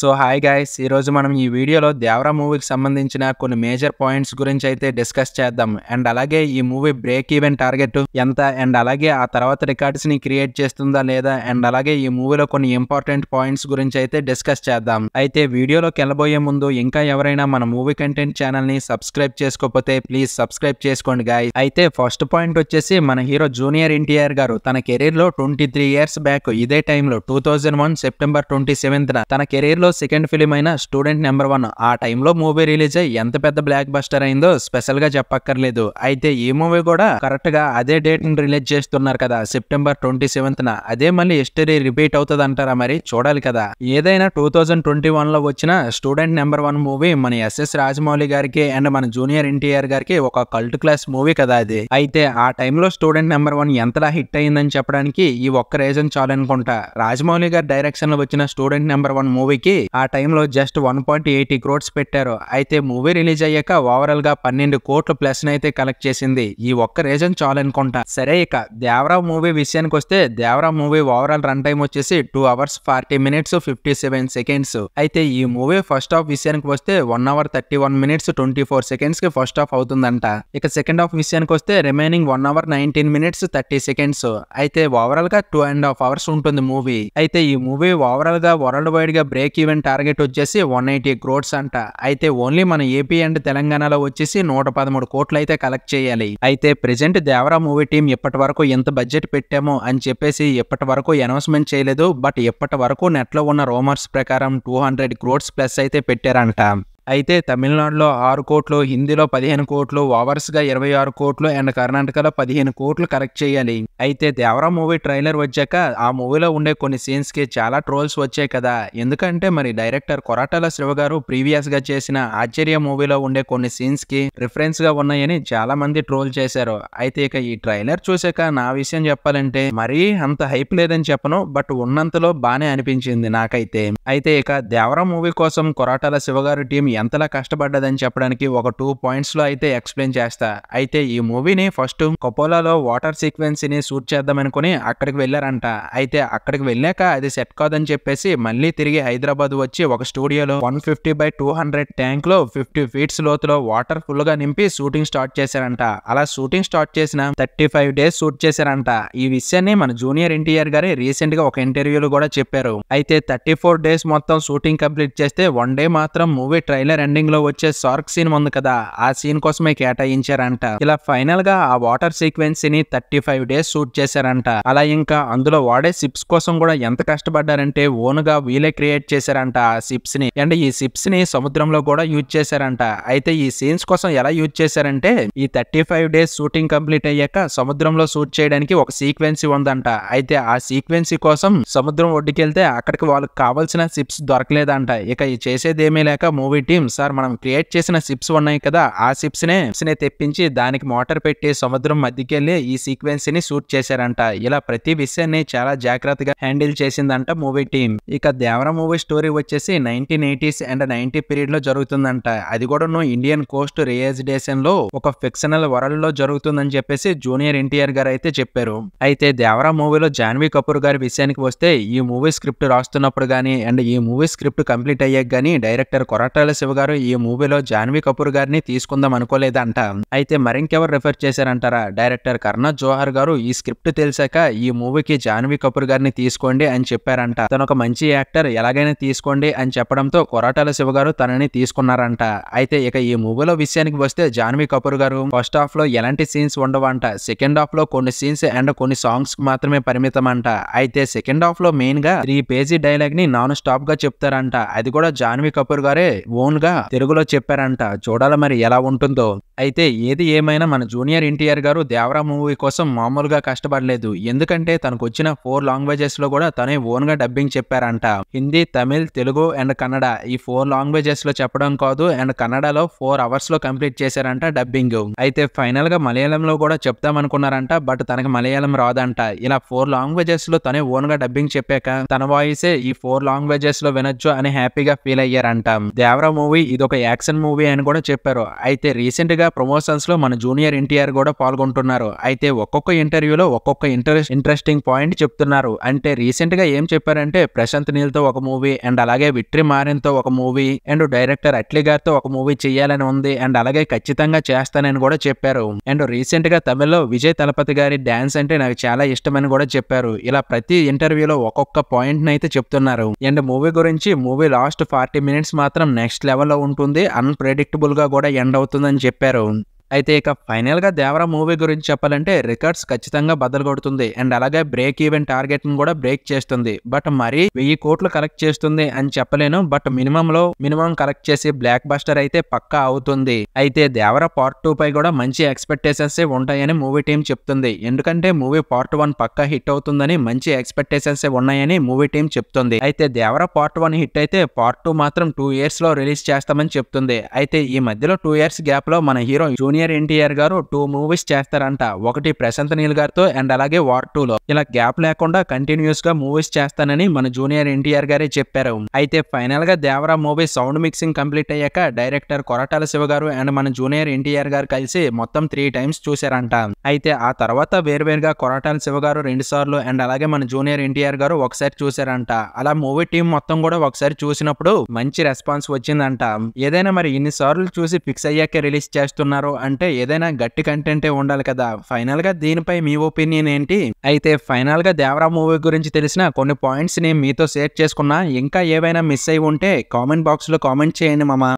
so hi guys ఈరోజు మనం ఈ వీడియోలో దేవరా మూవీకి సంబంధించిన కొన్ని మేజర్ పాయింట్స్ గురించి అయితే డిస్కస్ చేద్దాం అండ్ అలాగే ఈ మూవీ బ్రేక్ ఈవెన్ టార్గెట్ ఎంత అండ్ అలాగే ఆ తర్వాత రికార్డ్స్ ని క్రియేట్ చేస్తుందా లేదా అండ్ అలాగే ఈ మూవీలో కొన్ని ఇంపార్టెంట్ పాయింట్స్ గురించి అయితే డిస్కస్ చేద్దాం అయితే వీడియోలోకి వెళ్ళబోయే ముందు ఇంకా ఎవరైనా మన మూవీ కంటెంట్ ఛానల్ ని సబ్స్క్రైబ్ చేసుకోకపోతే ప్లీజ్ సబ్స్క్రైబ్ చేసుకోండి గాయస్ అయితే ఫస్ట్ పాయింట్ వచ్చేసి మన హీరో జూనియర్ ఎన్టీఆర్ గారు తన కెరీర్ లో ట్వంటీ త్రీ ఇయర్స్ బ్యాక్ ఇదే టైంలో two thousand one September twenty seventh తన కెరీర్ లో సెకండ్ ఫిలిం అయిన స్టూడెంట్ నెంబర్ వన్ ఆ టైంలో మూవీ రిలీజ్ అయ్యి ఎంత పెద్ద బ్లాక్ బస్టర్ అయిందో స్పెషల్ గా చెప్పక్కర్లేదు అయితే ఈ మూవీ కూడా కరెక్ట్ గా అదే డేట్ ని రిలీజ్ చేస్తున్నారు కదా సెప్టెంబర్ ట్వంటీ సెవెంత్ న అదే మళ్ళీ హిస్టరీ రిపీట్ అవుతుంది అంటారా మరి చూడాలి కదా ఏదైనా టూ థౌజండ్ ట్వంటీ వన్ లో వచ్చిన స్టూడెంట్ నెంబర్ వన్ మూవీ మన ఎస్ఎస్ రాజమౌళి గారికి అండ్ మన జూనియర్ ఎన్టీఆర్ గారికి ఒక కల్ట్ క్లాస్ మూవీ కదా అది అయితే ఆ టైంలో స్టూడెంట్ నెంబర్ వన్ ఎంతలా హిట్ అయిందని చెప్పడానికి ఈ ఒక్క రీజన్ చాలనుకుంటా రాజమౌళి గారి డైరెక్షన్ లో వచ్చిన స్టూడెంట్ నెంబర్ వన్ మూవీకి ఆ టైంలో just one point eighty crores పెట్టారు అయితే మూవీ రిలీజ్ అయ్యాక ఓవరాల్ గా పన్నెండు కోట్ల ప్లస్ అయితే కలెక్ట్ చేసింది ఈ ఒక్క రీజన్ చాలనుకుంటా సరే ఇక దేవరావు మూవీ విషయానికి వస్తే Devara movie overall run time వచ్చేసి two hours forty minutes fifty seven seconds అయితే ఈ మూవీ ఫస్ట్ హాఫ్ విషయానికి వస్తే one hour thirty one minutes twenty four seconds కి ఫస్ట్ హాఫ్ అవుతుందంట ఇక సెకండ్ హాఫ్ విషయానికి వస్తే remaining one hour nineteen minutes thirty seconds అయితే ఓవరాల్ గా టూ అండ్ హాఫ్ అవర్స్ ఉంటుంది మూవీ అయితే ఈ మూవీ ఓవరాల్ గా వరల్డ్ వైడ్ గా బ్రేక్ ఈవెన్ ఈవెన్ టార్గెట్ వచ్చేసి వన్ ఎయిటీ క్రోడ్స్ అంట అయితే ఓన్లీ మన ఏపీ అండ్ తెలంగాణలో వచ్చేసి నూట పదమూడు కోట్లు అయితే కలెక్ట్ చేయాలి అయితే ప్రెసెంట్ దేవరా మూవీ టీం ఇప్పటి వరకు ఎంత బడ్జెట్ పెట్టామో అని చెప్పేసి ఇప్పటి వరకు అనౌన్స్మెంట్ చేయలేదు బట్ ఇప్పటి వరకు నెట్లో ఉన్న రోమర్స్ ప్రకారం టూ హండ్రెడ్ క్రోడ్స్ ప్లస్ అయితే పెట్టారంట అయితే తమిళనాడులో ఆరు కోట్లు హిందీలో పదిహేను కోట్లు ఓవర్స్గా ఇరవై ఆరు కోట్లు అండ్ కర్ణాటకలో పదిహేను కోట్లు కరెక్ట్ చేయాలి అయితే దేవరా మూవీ ట్రైలర్ వచ్చాక ఆ మూవీలో ఉండే కొన్ని సీన్స్కి చాలా ట్రోల్స్ వచ్చాయి కదా ఎందుకంటే మరి డైరెక్టర్ కొరాటాల శివ గారు ప్రీవియస్గా చేసిన ఆశ్చర్య మూవీలో ఉండే కొన్ని సీన్స్కి రిఫరెన్స్గా ఉన్నాయని చాలా మంది ట్రోల్ చేశారు అయితే ఇక ఈ ట్రైలర్ చూసాక నా విషయం చెప్పాలంటే మరీ అంత హైప్ లేదని చెప్పను బట్ ఉన్నంతలో బాగానే అనిపించింది నాకైతే అయితే ఇక దేవరా మూవీ కోసం కొరాటాల శివ గారు టీం ఎంతలా కష్టపడ్డదని చెప్పడానికి ఒక టూ పాయింట్స్లో అయితే ఎక్స్ప్లెయిన్ చేస్తా అయితే ఈ మూవీని ఫస్ట్ కొపోలాలో వాటర్ సీక్వెన్సీని షూట్ చేద్దామనుకుని అక్కడికి వెళ్ళారంట అయితే అక్కడికి వెళ్ళాక అది సెట్ కాదని చెప్పేసి మళ్ళీ తిరిగి హైదరాబాద్ వచ్చి ఒక స్టూడియోలో one fifty by two hundred లో ఫిఫ్టీ ఫీట్స్ లోతులో వాటర్ ఫుల్గా నింపి షూటింగ్ స్టార్ట్ చేశారంట అలా షూటింగ్ స్టార్ట్ చేసిన థర్టీ ఫైవ్ డేస్ షూట్ చేశారంట ఈ విషయాన్ని మన జూనియర్ ఎన్టీఆర్ రీసెంట్ రీసెంట్గా ఒక ఇంటర్వ్యూలో కూడా చెప్పారు అయితే థర్టీ ఫోర్ డేస్ మొత్తం షూటింగ్ కంప్లీట్ చేస్తే వన్ డే మాత్రం మూవీ ట్రైలర్ ట్రైలర్ ఎండింగ్ లో వచ్చే సార్క్ సీన్ ఉంది కదా ఆ సీన్ కోసమే కేటాయించారంట ఇలా ఫైనల్ గా ఆ వాటర్ సీక్వెన్స్ ని థర్టీ ఫైవ్ డేస్ షూట్ చేశారంట అలా ఇంకా అందులో వాడే సిప్స్ కోసం కూడా ఎంత కష్టపడ్డారంటే ఓన్ గా వీలే క్రియేట్ చేశారంట ఆ సిప్స్ ని అండ్ ఈ సిప్స్ ని సముద్రంలో కూడా యూజ్ చేశారంట అయితే ఈ సీన్స్ కోసం ఎలా యూజ్ చేశారంటే ఈ thirty five days shooting complete అయ్యాక సముద్రంలో షూట్ చేయడానికి ఒక సీక్వెన్సీ ఉందంట అయితే ఆ సీక్వెన్సీ కోసం సముద్రం ఒడ్డుకెళ్తే అక్కడికి వాళ్ళకి కావాల్సిన సిప్స్ దొరకలేదంట ఇక ఏమీ లేక మూవీ టీమ్ సార్ మనం క్రియేట్ చేసిన సిప్స్ ఉన్నాయి కదా ఆ సిప్స్ నే నే తెప్పించి దానికి మోటార్ పెట్టి సముద్రం మధ్యకెళ్ళి ఈ సీక్వెన్స్ ని షూట్ చేశారంట ఇలా ప్రతి విషయాన్ని చాలా జాగ్రత్తగా హ్యాండిల్ చేసిందంట మూవీ టీం ఇక దేవర మూవీ స్టోరీ వచ్చేసి nineteen eighties and ninety period లో జరుగుతుందంట అది కూడా ఇండియన్ కోస్ట్ రియజిడేషన్ లో ఒక ఫిక్షనల్ వరల్డ్ లో జరుగుతుందని చెప్పేసి జూనియర్ ఎన్టీఆర్ గారు అయితే చెప్పారు అయితే దేవరా మూవీలో జాన్వీ కపూర్ గారి విషయానికి వస్తే ఈ మూవీ స్క్రిప్ట్ రాస్తున్నప్పుడు గానీ అండ్ ఈ మూవీ స్క్రిప్ట్ కంప్లీట్ అయ్యాక గానీ డైరెక్టర్ కొరటాల శివ గారు ఈ మూవీలో జాన్వీ కపూర్ గారిని తీసుకుందాం అనుకోలేదంట అయితే మరింకెవరు రిఫర్ చేశారంటారా డైరెక్టర్ కర్ణ జోహర్ గారు ఈ స్క్రిప్ట్ తెలిసాక ఈ మూవీకి జాన్వీ కపూర్ గారిని తీసుకోండి అని చెప్పారంట తను ఒక మంచి యాక్టర్ ఎలాగైనా తీసుకోండి అని చెప్పడంతో కొరాటాల శివ గారు తనని తీసుకున్నారంట అయితే ఇక ఈ మూవీలో విషయానికి వస్తే జాన్వీ కపూర్ గారు ఫస్ట్ హాఫ్ లో ఎలాంటి సీన్స్ ఉండవంట సెకండ్ హాఫ్ లో కొన్ని సీన్స్ అండ్ కొన్ని సాంగ్స్ మాత్రమే పరిమితం అంట అయితే సెకండ్ హాఫ్ లో మెయిన్ గా త్రీ పేజీ డైలాగ్ ని నాన్ స్టాప్ గా చెప్తారంట అది కూడా జాన్వీ కపూర్ గారే ఓన్ ఓన్గా తెలుగులో చెప్పారంట చూడాలి మరి ఎలా ఉంటుందో అయితే ఏది ఏమైనా మన జూనియర్ ఎన్టీఆర్ గారు దేవరా మూవీ కోసం మామూలుగా కష్టపడలేదు ఎందుకంటే తనకు వచ్చిన ఫోర్ లాంగ్వేజెస్ లో కూడా తనే ఓన్ గా డబ్బింగ్ చెప్పారంట హిందీ తమిళ్ తెలుగు అండ్ కన్నడ ఈ ఫోర్ లాంగ్వేజెస్ లో చెప్పడం కాదు అండ్ కన్నడలో ఫోర్ అవర్స్ లో కంప్లీట్ చేశారంట డబ్బింగ్ అయితే ఫైనల్ గా మలయాళంలో కూడా చెప్తామనుకున్నారంట బట్ తనకి మలయాళం రాదంట ఇలా ఫోర్ లాంగ్వేజెస్ లో తనే ఓన్ గా డబ్బింగ్ చెప్పాక తన వాయిసే ఈ ఫోర్ లాంగ్వేజెస్ లో వినొచ్చు అని హ్యాపీగా ఫీల్ అయ్యారంట దేవరా మూవీ ఇది ఒక యాక్షన్ మూవీ అని కూడా చెప్పారు అయితే రీసెంట్గా ప్రమోషన్స్లో మన జూనియర్ ఎన్టీఆర్ కూడా పాల్గొంటున్నారు అయితే ఒక్కొక్క ఇంటర్వ్యూలో ఒక్కొక్క ఇంట్రెస్ట్ ఇంట్రెస్టింగ్ పాయింట్ చెప్తున్నారు అంటే రీసెంట్గా ఏం చెప్పారంటే ప్రశాంత్ నీల్తో ఒక మూవీ అండ్ అలాగే విట్రి మారిన్తో ఒక మూవీ అండ్ డైరెక్టర్ అట్లీ గారితో ఒక మూవీ చేయాలని ఉంది అండ్ అలాగే ఖచ్చితంగా చేస్తానని కూడా చెప్పారు అండ్ రీసెంట్గా తమిళ్లో విజయ్ తలపతి గారి డ్యాన్స్ అంటే నాకు చాలా ఇష్టమని కూడా చెప్పారు ఇలా ప్రతి ఇంటర్వ్యూలో ఒక్కొక్క పాయింట్ని అయితే చెప్తున్నారు అండ్ మూవీ గురించి మూవీ లాస్ట్ ఫార్టీ మినిట్స్ మాత్రం నెక్స్ట్ లెవెల్లో ఉంటుంది అన్ప్రెడిక్టబుల్గా కూడా ఎండ్ అవుతుందని చెప్పారు అయితే ఇక ఫైనల్గా దేవర మూవీ గురించి చెప్పాలంటే రికార్డ్స్ ఖచ్చితంగా బదలు కొడుతుంది అండ్ అలాగే బ్రేక్ ఈవెన్ టార్గెట్ని కూడా బ్రేక్ చేస్తుంది బట్ మరీ వెయ్యి కోట్లు కలెక్ట్ చేస్తుంది అని చెప్పలేను బట్ మినిమంలో మినిమం కలెక్ట్ చేసి బ్లాక్ బస్టర్ అయితే పక్కా అవుతుంది అయితే దేవర పార్ట్ టూ పై కూడా మంచి ఎక్స్పెక్టేషన్స్ ఉంటాయని మూవీ టీం చెప్తుంది ఎందుకంటే మూవీ పార్ట్ వన్ పక్కా హిట్ అవుతుందని మంచి ఎక్స్పెక్టేషన్స్ ఉన్నాయని మూవీ టీం చెప్తుంది అయితే దేవర పార్ట్ వన్ హిట్ అయితే పార్ట్ టూ మాత్రం టూ ఇయర్స్ లో రిలీజ్ చేస్తామని చెప్తుంది అయితే ఈ మధ్యలో టూ ఇయర్స్ గ్యాప్ లో మన హీరో జూనియర్ సీనియర్ ఎన్టీఆర్ గారు టూ మూవీస్ చేస్తారంట ఒకటి ప్రశాంత్ నీల్ గారితో అండ్ అలాగే వార్ టూ లో ఇలా గ్యాప్ లేకుండా కంటిన్యూస్ గా మూవీస్ చేస్తానని మన జూనియర్ ఎన్టీఆర్ గారే చెప్పారు అయితే ఫైనల్ గా Devara movie sound mixing complete అయ్యాక డైరెక్టర్ కొరటాల శివ గారు అండ్ మన జూనియర్ ఎన్టీఆర్ గారు కలిసి మొత్తం త్రీ టైమ్స్ చూశారంట అయితే ఆ తర్వాత వేరువేరుగా కొరటాల శివ గారు రెండు సార్లు అండ్ అలాగే మన జూనియర్ ఎన్టీఆర్ గారు ఒకసారి చూశారంట అలా మూవీ టీం మొత్తం కూడా ఒకసారి చూసినప్పుడు మంచి రెస్పాన్స్ వచ్చిందంట ఏదైనా మరి ఇన్ని సార్లు చూసి ఫిక్స్ అయ్యాక రిలీజ్ చేస్తున్నారు అంటే ఏదైనా గట్టి కంటెంటే ఉండాలి కదా ఫైనల్గా దీనిపై మీ ఒపీనియన్ ఏంటి అయితే ఫైనల్గా దేవరా మూవీ గురించి తెలిసిన కొన్ని పాయింట్స్ని మీతో షేర్ చేసుకున్నా ఇంకా ఏవైనా మిస్ అయి ఉంటే కామెంట్ బాక్స్లో కామెంట్ చేయండి మామ